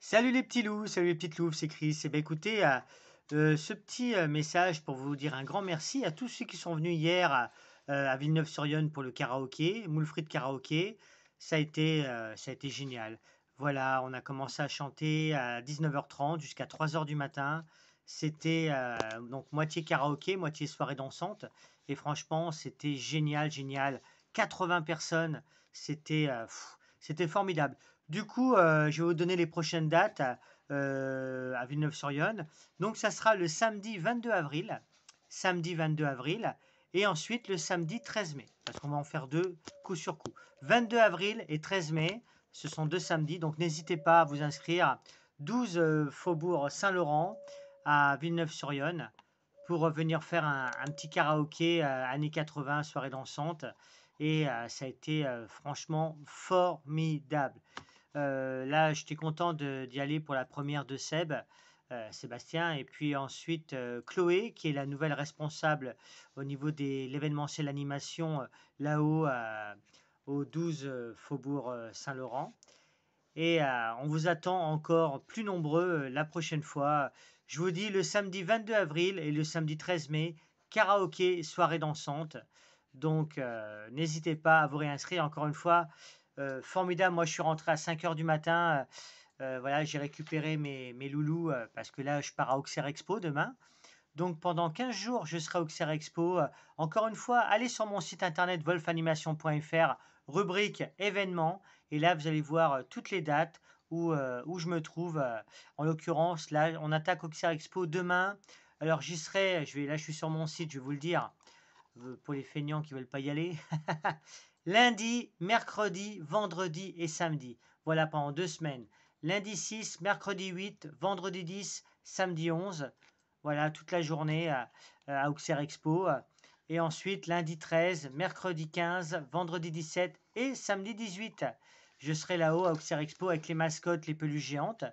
Salut les petits loups, salut les petites loups, c'est Chris. Et eh bien écoutez, euh, euh, ce petit euh, message pour vous dire un grand merci à tous ceux qui sont venus hier à, Villeneuve-sur-Yonne pour le karaoké, Moulfrit Karaoké. Ça a, été, ça a été génial. Voilà, on a commencé à chanter à 19h30 jusqu'à 3h du matin. C'était donc moitié karaoké, moitié soirée dansante. Et franchement, c'était génial, génial. 80 personnes, c'était... fou. C'était formidable. Du coup, euh, je vais vous donner les prochaines dates euh, à Villeneuve-sur-Yonne. Donc, ça sera le samedi 22 avril. Samedi 22 avril. Et ensuite, le samedi 13 mai. Parce qu'on va en faire deux coup sur coup. 22 avril et 13 mai. Ce sont deux samedis. Donc, n'hésitez pas à vous inscrire. 12 euh, Faubourg Saint-Laurent à Villeneuve-sur-Yonne pour venir faire un, petit karaoké années 80, soirée dansante et ça a été franchement formidable. là, j'étais content d'y aller pour la première de Seb. Sébastien, et puis ensuite Chloé, qui est la nouvelle responsable au niveau de l'événement, c'est l'animation, là-haut au 12 Faubourg Saint-Laurent. Et on vous attend encore plus nombreux la prochaine fois. Je vous dis le samedi 22 avril et le samedi 13 mai, karaoké, soirée dansante. Donc, euh, n'hésitez pas à vous réinscrire. Encore une fois, euh, formidable. Moi, je suis rentré à 5 heures du matin. Euh, voilà, j'ai récupéré mes, loulous parce que là, je pars à Auxerre Expo demain. Donc, pendant 15 jours, je serai à Auxerre Expo. Encore une fois, allez sur mon site internet wolfanimation.fr, rubrique événements. Et là, vous allez voir toutes les dates où, je me trouve. en l'occurrence, là, on attaque Auxerre Expo demain. Alors, j'y serai. Je vais, là, je suis sur mon site, je vais vous le dire. Euh, pour les feignants qui veulent pas y aller. Lundi, mercredi, vendredi et samedi. Voilà pendant deux semaines. Lundi 6, mercredi 8, vendredi 10, samedi 11. Voilà toute la journée à, à Auxerre Expo. Et ensuite, lundi 13, mercredi 15, vendredi 17 et samedi 18. Je serai là-haut à Auxerre Expo avec les mascottes, les peluches géantes.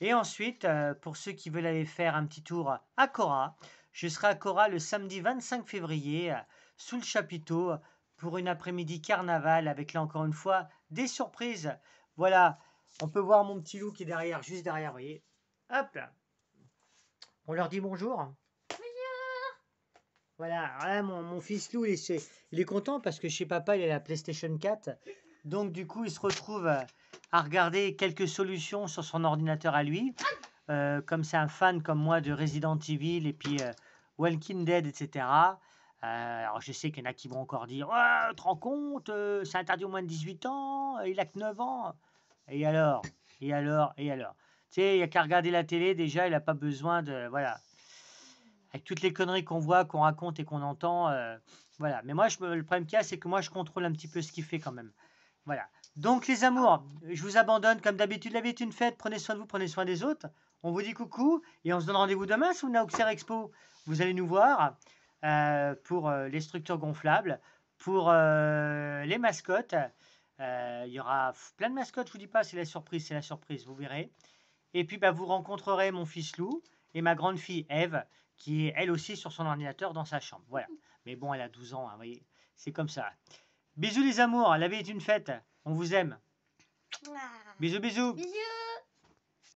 Et ensuite, euh, pour ceux qui veulent aller faire un petit tour à Cora, je serai à Cora le samedi 25 février, euh, sous le chapiteau, pour une après-midi carnaval avec là encore une fois des surprises. Voilà, on peut voir mon petit loup qui est derrière, juste derrière, vous voyez. Hop On leur dit bonjour. Bonjour Voilà, mon, mon, fils loup, il est, il est, content parce que chez papa, il a la PlayStation 4. Donc, du coup, il se retrouve euh, à regarder quelques solutions sur son ordinateur à lui. Ah euh, comme c'est un fan comme moi de Resident Evil et puis euh, Walking Dead, etc. Euh, alors je sais qu'il y en a qui vont encore dire oh, te rends compte, c'est interdit aux moins de 18 ans, il a que 9 ans. Et alors Et alors Et alors Tu sais, il n'y a qu'à regarder la télé déjà, il n'a pas besoin de. Voilà. Avec toutes les conneries qu'on voit, qu'on raconte et qu'on entend. voilà. Mais moi, je, le problème qu'il y a, c'est que moi, je contrôle un petit peu ce qu'il fait quand même. Voilà. Donc les amours, je vous abandonne comme d'habitude. La vie est une fête. Prenez soin de vous, prenez soin des autres. On vous dit coucou et on se donne rendez-vous demain sous Naoxer Expo. Vous allez nous voir euh, pour euh, les structures gonflables, pour euh, les mascottes. Il y aura plein de mascottes, je vous dis pas, c'est la surprise, c'est la surprise, vous verrez. Et puis bah, vous rencontrerez mon fils Lou et ma grande fille Eve, qui est elle aussi sur son ordinateur dans sa chambre. Voilà. Mais bon, elle a 12 ans, hein, voyez, c'est comme ça. Bisous les amours, la vie est une fête, on vous aime. Ah. Bisous, bisous. Bisous.